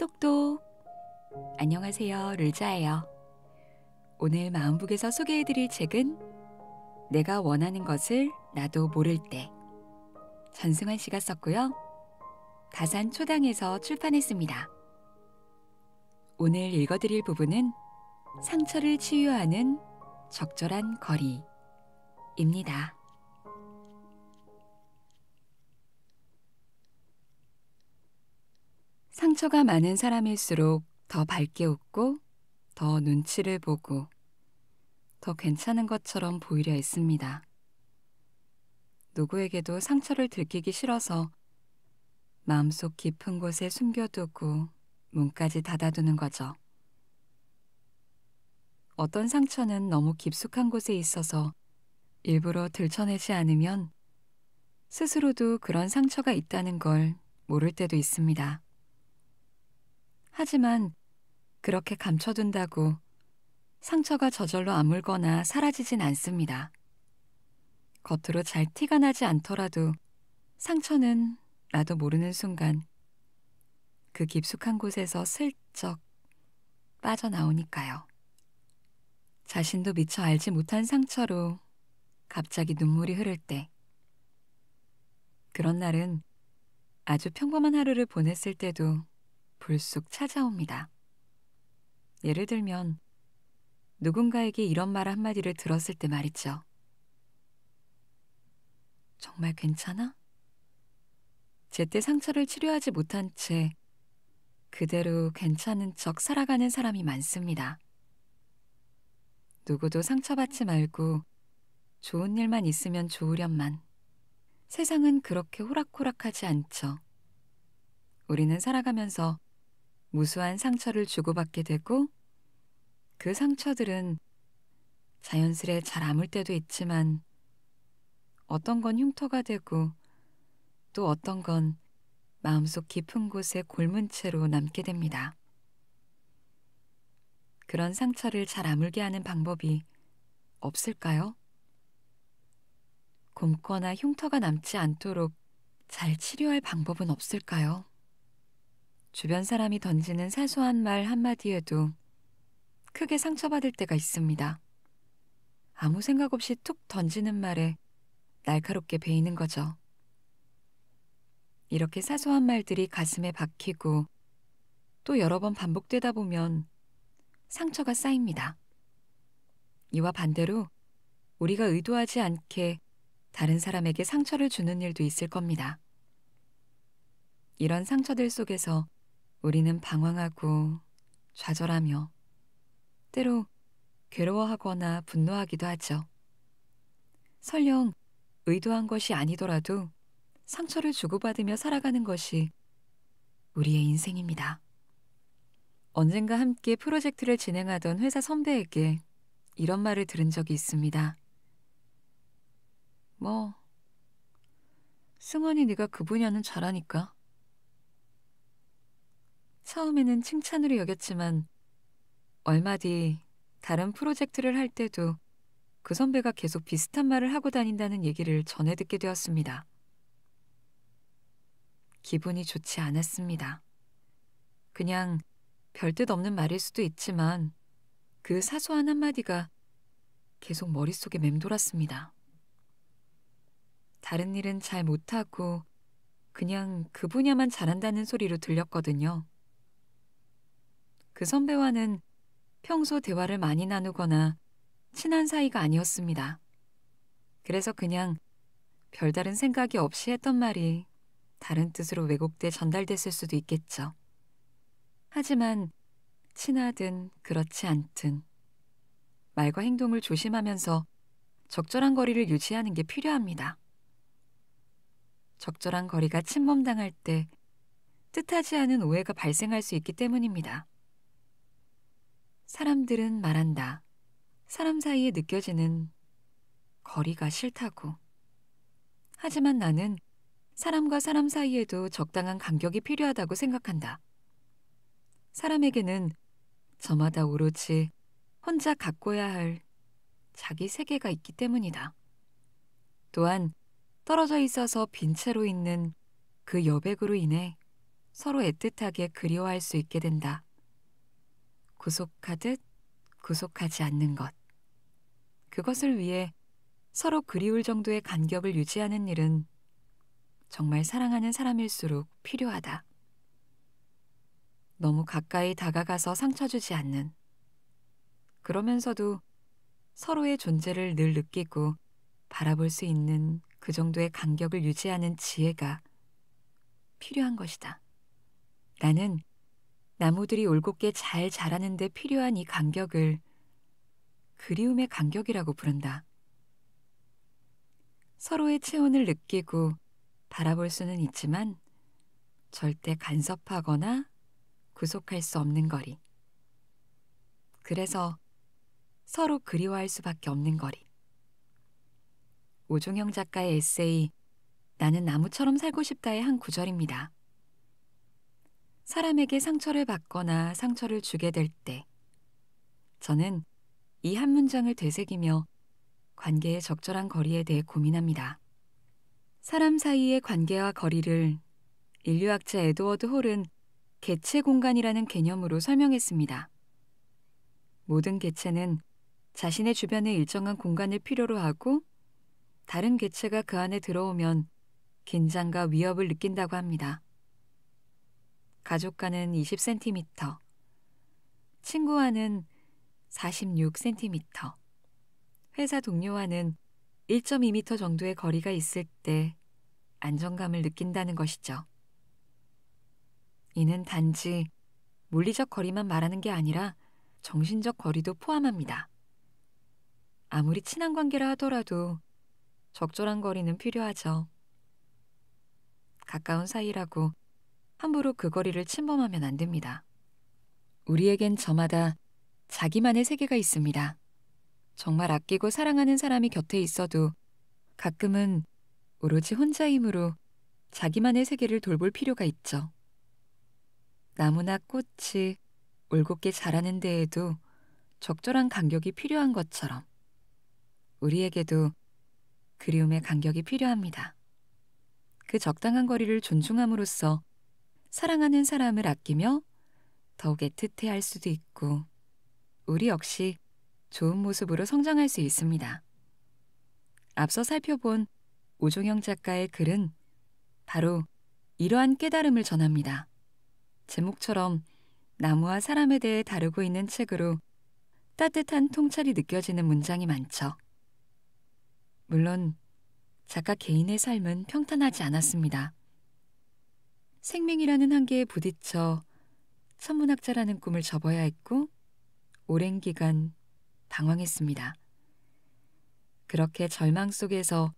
똑똑. 안녕하세요. 룰자예요. 오늘 마음북에서 소개해드릴 책은 내가 원하는 것을 나도 모를 때 전승환 씨가 썼고요. 가산 초당에서 출판했습니다. 오늘 읽어드릴 부분은 상처를 치유하는 적절한 거리입니다. 상처가 많은 사람일수록 더 밝게 웃고 더 눈치를 보고 더 괜찮은 것처럼 보이려 했습니다. 누구에게도 상처를 들키기 싫어서 마음속 깊은 곳에 숨겨두고 문까지 닫아두는 거죠. 어떤 상처는 너무 깊숙한 곳에 있어서 일부러 들춰내지 않으면 스스로도 그런 상처가 있다는 걸 모를 때도 있습니다. 하지만 그렇게 감춰둔다고 상처가 저절로 아물거나 사라지진 않습니다. 겉으로 잘 티가 나지 않더라도 상처는 나도 모르는 순간 그 깊숙한 곳에서 슬쩍 빠져나오니까요. 자신도 미처 알지 못한 상처로 갑자기 눈물이 흐를 때 그런 날은 아주 평범한 하루를 보냈을 때도 불쑥 찾아옵니다. 예를 들면 누군가에게 이런 말 한마디를 들었을 때 말이죠. 정말 괜찮아? 제때 상처를 치료하지 못한 채 그대로 괜찮은 척 살아가는 사람이 많습니다. 누구도 상처받지 말고 좋은 일만 있으면 좋으련만. 세상은 그렇게 호락호락하지 않죠. 우리는 살아가면서 무수한 상처를 주고받게 되고 그 상처들은 자연스레 잘 아물 때도 있지만 어떤 건 흉터가 되고 또 어떤 건 마음속 깊은 곳에 골문 채로 남게 됩니다. 그런 상처를 잘 아물게 하는 방법이 없을까요? 곰거나 흉터가 남지 않도록 잘 치료할 방법은 없을까요? 주변 사람이 던지는 사소한 말 한마디에도 크게 상처받을 때가 있습니다. 아무 생각 없이 툭 던지는 말에 날카롭게 베이는 거죠. 이렇게 사소한 말들이 가슴에 박히고 또 여러 번 반복되다 보면 상처가 쌓입니다. 이와 반대로 우리가 의도하지 않게 다른 사람에게 상처를 주는 일도 있을 겁니다. 이런 상처들 속에서 우리는 방황하고 좌절하며 때로 괴로워하거나 분노하기도 하죠. 설령 의도한 것이 아니더라도 상처를 주고받으며 살아가는 것이 우리의 인생입니다. 언젠가 함께 프로젝트를 진행하던 회사 선배에게 이런 말을 들은 적이 있습니다. 뭐, 승원이 네가 그 분야는 잘하니까 처음에는 칭찬으로 여겼지만 얼마 뒤 다른 프로젝트를 할 때도 그 선배가 계속 비슷한 말을 하고 다닌다는 얘기를 전해 듣게 되었습니다. 기분이 좋지 않았습니다. 그냥 별뜻 없는 말일 수도 있지만 그 사소한 한마디가 계속 머릿속에 맴돌았습니다. 다른 일은 잘 못하고 그냥 그 분야만 잘한다는 소리로 들렸거든요. 그 선배와는 평소 대화를 많이 나누거나 친한 사이가 아니었습니다. 그래서 그냥 별다른 생각이 없이 했던 말이 다른 뜻으로 왜곡돼 전달됐을 수도 있겠죠. 하지만 친하든 그렇지 않든 말과 행동을 조심하면서 적절한 거리를 유지하는 게 필요합니다. 적절한 거리가 침범당할 때 뜻하지 않은 오해가 발생할 수 있기 때문입니다. 사람들은 말한다. 사람 사이에 느껴지는 거리가 싫다고. 하지만 나는 사람과 사람 사이에도 적당한 간격이 필요하다고 생각한다. 사람에게는 저마다 오로지 혼자 가꿔야 할 자기 세계가 있기 때문이다. 또한 떨어져 있어서 빈 채로 있는 그 여백으로 인해 서로 애틋하게 그리워할 수 있게 된다. 구속하듯 구속하지 않는 것. 그것을 위해 서로 그리울 정도의 간격을 유지하는 일은 정말 사랑하는 사람일수록 필요하다. 너무 가까이 다가가서 상처 주지 않는. 그러면서도 서로의 존재를 늘 느끼고 바라볼 수 있는 그 정도의 간격을 유지하는 지혜가 필요한 것이다. 나는 나무들이 올곧게 잘 자라는데 필요한 이 간격을 그리움의 간격이라고 부른다. 서로의 체온을 느끼고 바라볼 수는 있지만 절대 간섭하거나 구속할 수 없는 거리. 그래서 서로 그리워할 수밖에 없는 거리. 오종영 작가의 에세이 나는 나무처럼 살고 싶다의 한 구절입니다. 사람에게 상처를 받거나 상처를 주게 될 때, 저는 이 한 문장을 되새기며 관계의 적절한 거리에 대해 고민합니다. 사람 사이의 관계와 거리를 인류학자 에드워드 홀은 개체 공간이라는 개념으로 설명했습니다. 모든 개체는 자신의 주변에 일정한 공간을 필요로 하고 다른 개체가 그 안에 들어오면 긴장과 위협을 느낀다고 합니다. 가족과는 20cm, 친구와는 46cm, 회사 동료와는 1.2m 정도의 거리가 있을 때 안정감을 느낀다는 것이죠. 이는 단지 물리적 거리만 말하는 게 아니라 정신적 거리도 포함합니다. 아무리 친한 관계라 하더라도 적절한 거리는 필요하죠. 가까운 사이라고 함부로 그 거리를 침범하면 안 됩니다. 우리에겐 저마다 자기만의 세계가 있습니다. 정말 아끼고 사랑하는 사람이 곁에 있어도 가끔은 오로지 혼자이므로 자기만의 세계를 돌볼 필요가 있죠. 나무나 꽃이 올곧게 자라는 데에도 적절한 간격이 필요한 것처럼 우리에게도 그리움의 간격이 필요합니다. 그 적당한 거리를 존중함으로써 사랑하는 사람을 아끼며 더욱 애틋해할 수도 있고 우리 역시 좋은 모습으로 성장할 수 있습니다. 앞서 살펴본 오종영 작가의 글은 바로 이러한 깨달음을 전합니다. 제목처럼 나무와 사람에 대해 다루고 있는 책으로 따뜻한 통찰이 느껴지는 문장이 많죠. 물론 작가 개인의 삶은 평탄하지 않았습니다. 생명이라는 한계에 부딪혀 천문학자라는 꿈을 접어야 했고 오랜 기간 방황했습니다. 그렇게 절망 속에서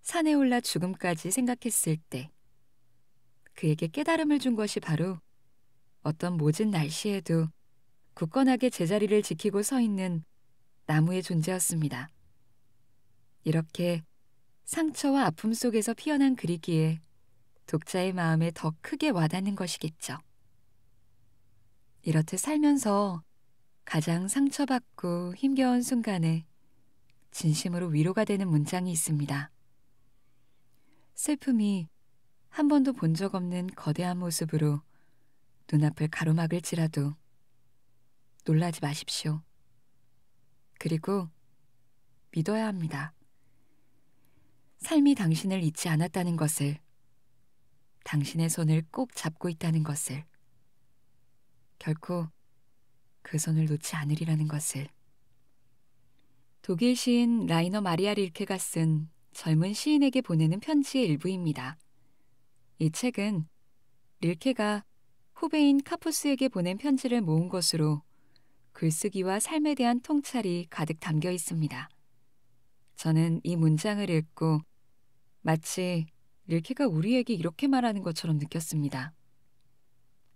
산에 올라 죽음까지 생각했을 때 그에게 깨달음을 준 것이 바로 어떤 모진 날씨에도 굳건하게 제자리를 지키고 서 있는 나무의 존재였습니다. 이렇게 상처와 아픔 속에서 피어난 그리기에 독자의 마음에 더 크게 와닿는 것이겠죠. 이렇듯 살면서 가장 상처받고 힘겨운 순간에 진심으로 위로가 되는 문장이 있습니다. 슬픔이 한 번도 본 적 없는 거대한 모습으로 눈앞을 가로막을지라도 놀라지 마십시오. 그리고 믿어야 합니다. 삶이 당신을 잊지 않았다는 것을 당신의 손을 꼭 잡고 있다는 것을, 결코 그 손을 놓지 않으리라는 것을. 독일 시인 라이너 마리아 릴케가 쓴 젊은 시인에게 보내는 편지의 일부입니다. 이 책은 릴케가 후배인 카푸스에게 보낸 편지를 모은 것으로 글쓰기와 삶에 대한 통찰이 가득 담겨 있습니다. 저는 이 문장을 읽고 마치 릴케가 우리에게 이렇게 말하는 것처럼 느꼈습니다.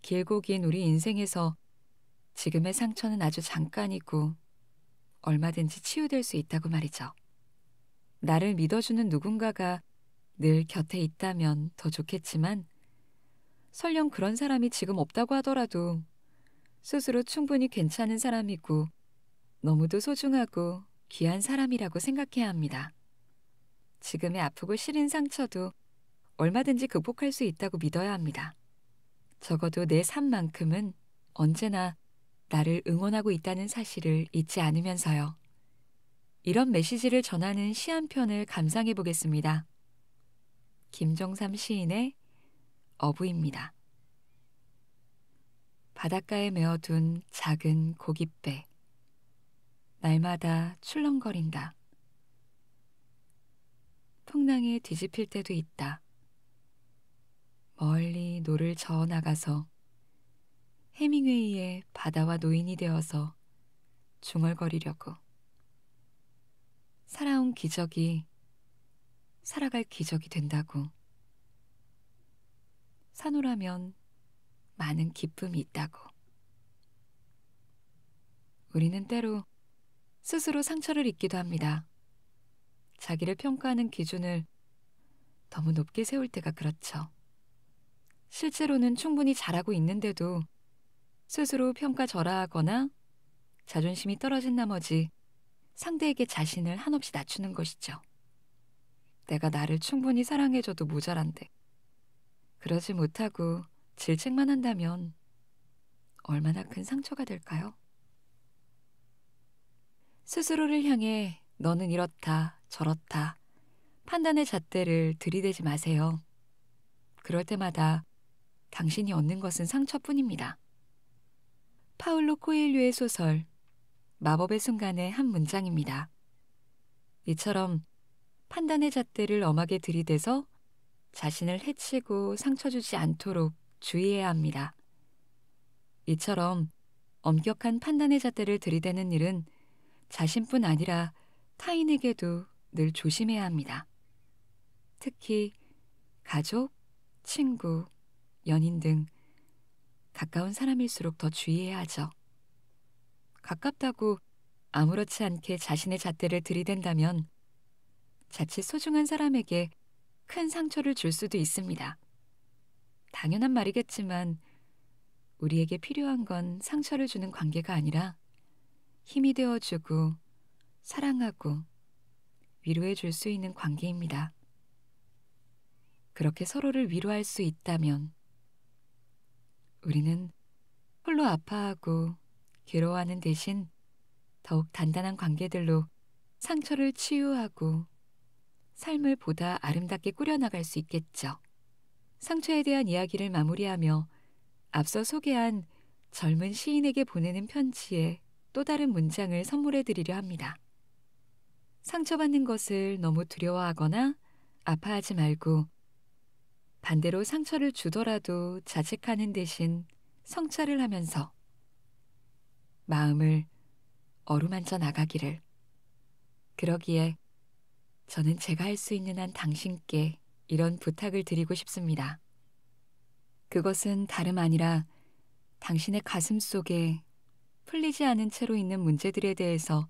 길고 긴 우리 인생에서 지금의 상처는 아주 잠깐이고 얼마든지 치유될 수 있다고 말이죠. 나를 믿어주는 누군가가 늘 곁에 있다면 더 좋겠지만 설령 그런 사람이 지금 없다고 하더라도 스스로 충분히 괜찮은 사람이고 너무도 소중하고 귀한 사람이라고 생각해야 합니다. 지금의 아프고 시린 상처도 얼마든지 극복할 수 있다고 믿어야 합니다. 적어도 내 삶만큼은 언제나 나를 응원하고 있다는 사실을 잊지 않으면서요. 이런 메시지를 전하는 시 한 편을 감상해 보겠습니다. 김종삼 시인의 어부입니다. 바닷가에 메어둔 작은 고깃배. 날마다 출렁거린다. 풍랑에 뒤집힐 때도 있다. 멀리 노를 저어 나가서 해밍웨이의 바다와 노인이 되어서 중얼거리려고 살아온 기적이 살아갈 기적이 된다고 산호라면 많은 기쁨이 있다고 우리는 때로 스스로 상처를 입기도 합니다. 자기를 평가하는 기준을 너무 높게 세울 때가 그렇죠. 실제로는 충분히 잘하고 있는데도 스스로 평가절하하거나 자존심이 떨어진 나머지 상대에게 자신을 한없이 낮추는 것이죠. 내가 나를 충분히 사랑해줘도 모자란데 그러지 못하고 질책만 한다면 얼마나 큰 상처가 될까요? 스스로를 향해 너는 이렇다 저렇다 판단의 잣대를 들이대지 마세요. 그럴 때마다 당신이 얻는 것은 상처뿐입니다. 파울로 코엘류의 소설 마법의 순간의 한 문장입니다. 이처럼 판단의 잣대를 엄하게 들이대서 자신을 해치고 상처 주지 않도록 주의해야 합니다. 이처럼 엄격한 판단의 잣대를 들이대는 일은 자신뿐 아니라 타인에게도 늘 조심해야 합니다. 특히 가족, 친구, 연인 등 가까운 사람일수록 더 주의해야 하죠. 가깝다고 아무렇지 않게 자신의 잣대를 들이댄다면 자칫 소중한 사람에게 큰 상처를 줄 수도 있습니다. 당연한 말이겠지만 우리에게 필요한 건 상처를 주는 관계가 아니라 힘이 되어주고 사랑하고 위로해 줄 수 있는 관계입니다. 그렇게 서로를 위로할 수 있다면 우리는 홀로 아파하고 괴로워하는 대신 더욱 단단한 관계들로 상처를 치유하고 삶을 보다 아름답게 꾸려나갈 수 있겠죠. 상처에 대한 이야기를 마무리하며 앞서 소개한 젊은 시인에게 보내는 편지에 또 다른 문장을 선물해 드리려 합니다. 상처받는 것을 너무 두려워하거나 아파하지 말고 반대로 상처를 주더라도 자책하는 대신 성찰을 하면서 마음을 어루만져 나가기를. 그러기에 저는 제가 할 수 있는 한 당신께 이런 부탁을 드리고 싶습니다. 그것은 다름 아니라 당신의 가슴 속에 풀리지 않은 채로 있는 문제들에 대해서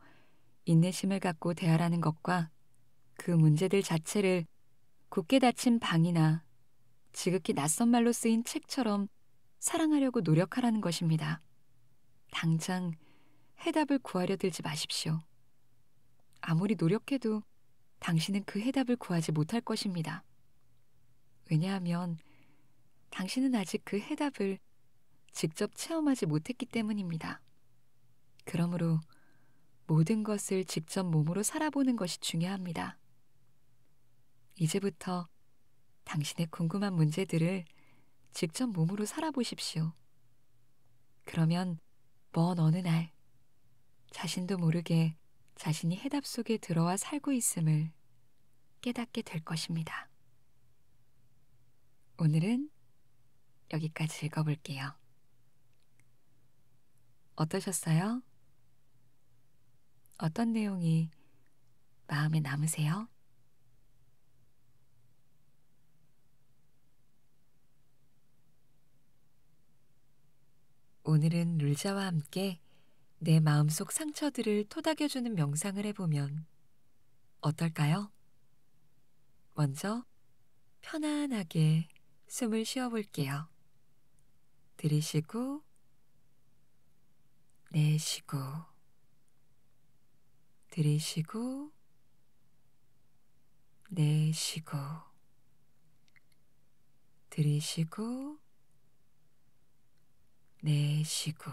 인내심을 갖고 대하라는 것과 그 문제들 자체를 굳게 닫힌 방이나 지극히 낯선 말로 쓰인 책처럼 사랑하려고 노력하라는 것입니다. 당장 해답을 구하려 들지 마십시오. 아무리 노력해도 당신은 그 해답을 구하지 못할 것입니다. 왜냐하면 당신은 아직 그 해답을 직접 체험하지 못했기 때문입니다. 그러므로 모든 것을 직접 몸으로 살아보는 것이 중요합니다. 이제부터 당신의 궁금한 문제들을 직접 몸으로 살아보십시오. 그러면 먼 어느 날 자신도 모르게 자신이 해답 속에 들어와 살고 있음을 깨닫게 될 것입니다. 오늘은 여기까지 읽어볼게요. 어떠셨어요? 어떤 내용이 마음에 남으세요? 오늘은 룰자와 함께 내 마음속 상처들을 토닥여주는 명상을 해보면 어떨까요? 먼저 편안하게 숨을 쉬어볼게요. 들이쉬고 내쉬고 들이쉬고 내쉬고 들이쉬고 내쉬고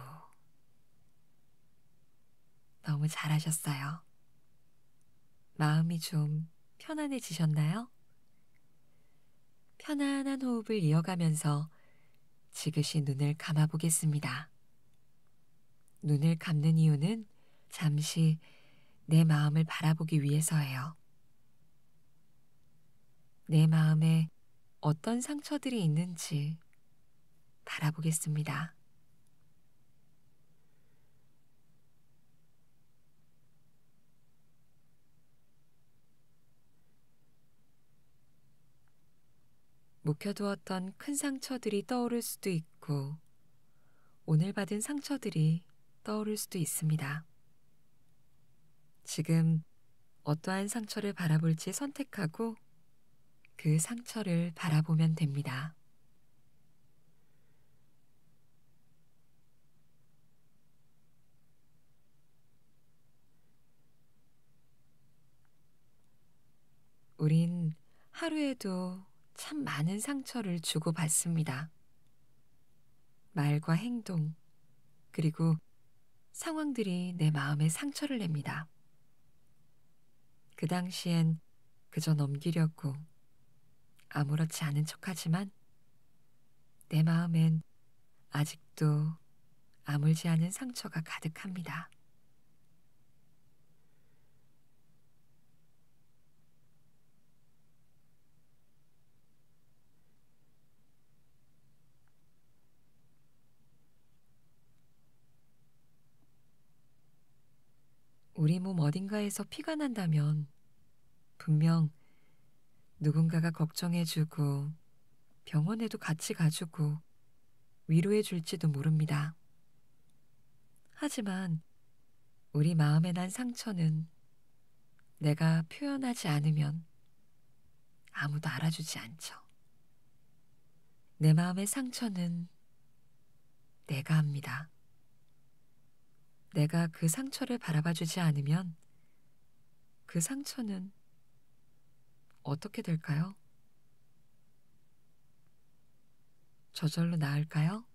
너무 잘하셨어요. 마음이 좀 편안해지셨나요? 편안한 호흡을 이어가면서 지그시 눈을 감아보겠습니다. 눈을 감는 이유는 잠시 내 마음을 바라보기 위해서예요. 내 마음에 어떤 상처들이 있는지 바라보겠습니다. 묵혀두었던 큰 상처들이 떠오를 수도 있고, 오늘 받은 상처들이 떠오를 수도 있습니다. 지금 어떠한 상처를 바라볼지 선택하고 그 상처를 바라보면 됩니다. 우린 하루에도 참 많은 상처를 주고받습니다. 말과 행동, 그리고 상황들이 내 마음에 상처를 냅니다. 그 당시엔 그저 넘기려고 아무렇지 않은 척하지만 내 마음엔 아직도 아물지 않은 상처가 가득합니다. 우리 몸 어딘가에서 피가 난다면 분명 누군가가 걱정해주고 병원에도 같이 가주고 위로해줄지도 모릅니다. 하지만 우리 마음에 난 상처는 내가 표현하지 않으면 아무도 알아주지 않죠. 내 마음의 상처는 내가 합니다. 내가 그 상처를 바라봐 주지 않으면 그 상처는 어떻게 될까요? 저절로 나을까요?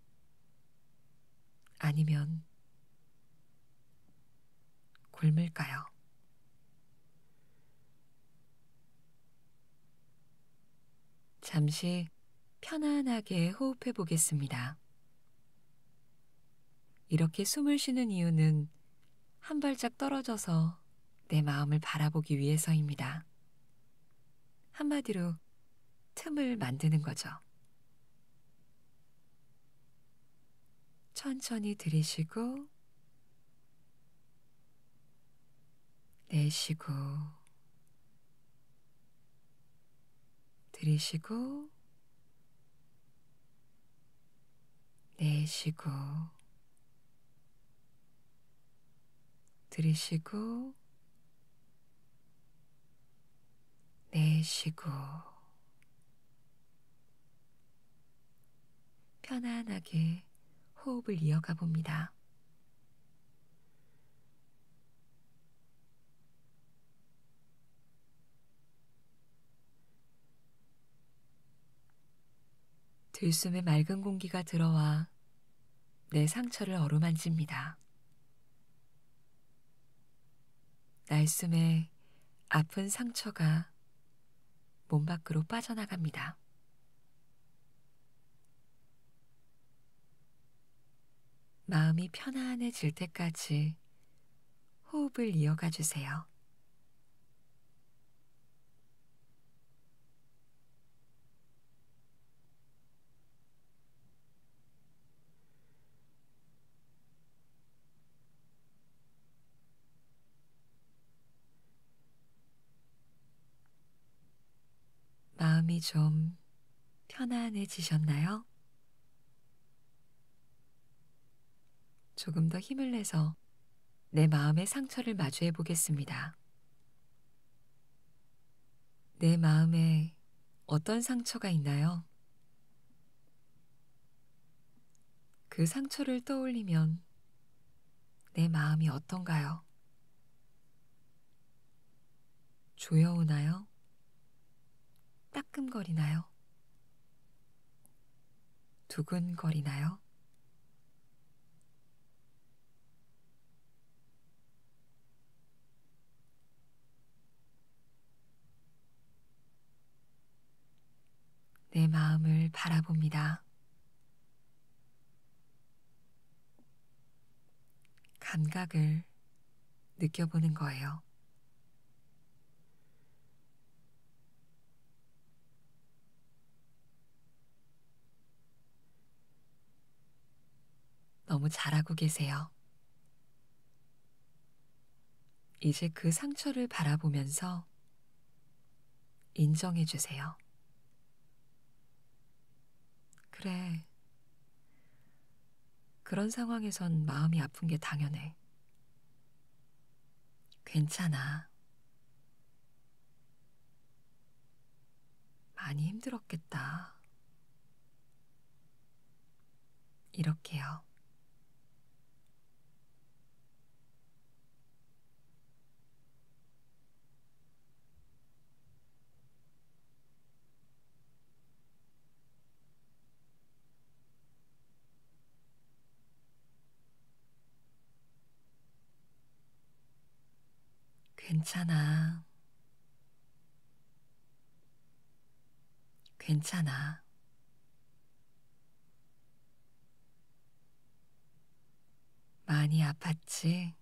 아니면 굶을까요? 잠시 편안하게 호흡해 보겠습니다. 이렇게 숨을 쉬는 이유는 한 발짝 떨어져서 내 마음을 바라보기 위해서입니다. 한마디로 틈을 만드는 거죠. 천천히 들이쉬고 내쉬고 들이쉬고 내쉬고 들이쉬고 내쉬고 편안하게 호흡을 이어가 봅니다. 들숨에 맑은 공기가 들어와 내 상처를 어루만집니다. 날숨에 아픈 상처가 몸 밖으로 빠져나갑니다. 마음이 편안해질 때까지 호흡을 이어가 주세요. 마음이 좀 편안해지셨나요? 조금 더 힘을 내서 내 마음의 상처를 마주해 보겠습니다. 내 마음에 어떤 상처가 있나요? 그 상처를 떠올리면 내 마음이 어떤가요? 조여오나요? 따끔거리나요? 두근거리나요? 내 마음을 바라봅니다. 감각을 느껴보는 거예요. 너무 잘하고 계세요. 이제 그 상처를 바라보면서 인정해 주세요. 그래. 그런 상황에선 마음이 아픈 게 당연해. 괜찮아. 많이 힘들었겠다. 이렇게요. 괜찮아. 괜찮아. 많이 아팠지?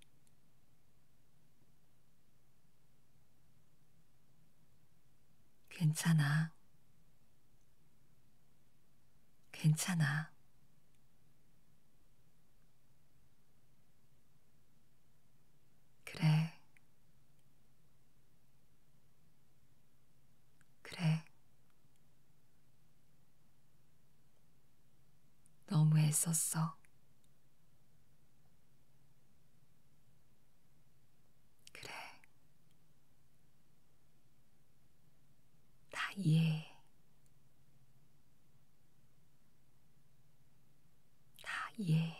괜찮아. 괜찮아. 그래. 있었어 그래. 다 이해해. 다 이해해.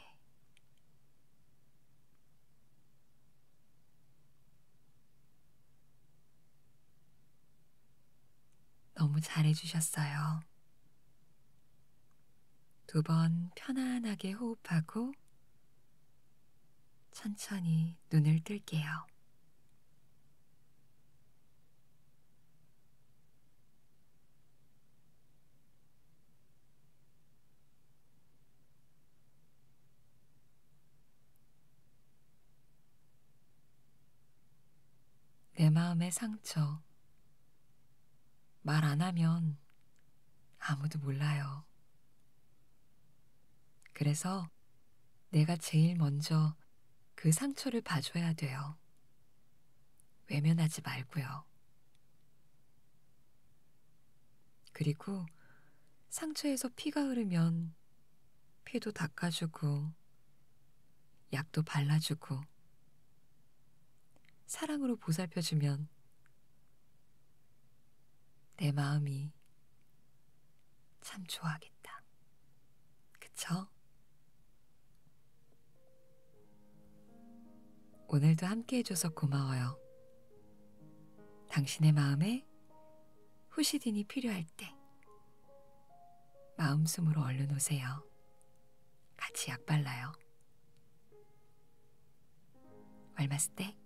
너무 잘해주셨어요. 두번 편안하게 호흡하고 천천히 눈을 뜰게요. 내 마음의 상처. 말 안 하면 아무도 몰라요. 그래서 내가 제일 먼저 그 상처를 봐줘야 돼요. 외면하지 말고요. 그리고 상처에서 피가 흐르면 피도 닦아주고 약도 발라주고 사랑으로 보살펴주면 내 마음이 참 좋아하겠다. 그쵸? 오늘도 함께 해줘서 고마워요. 당신의 마음에 후시딘이 필요할 때 마음숨으로 얼른 오세요. 같이 약 발라요. 얼마스 때?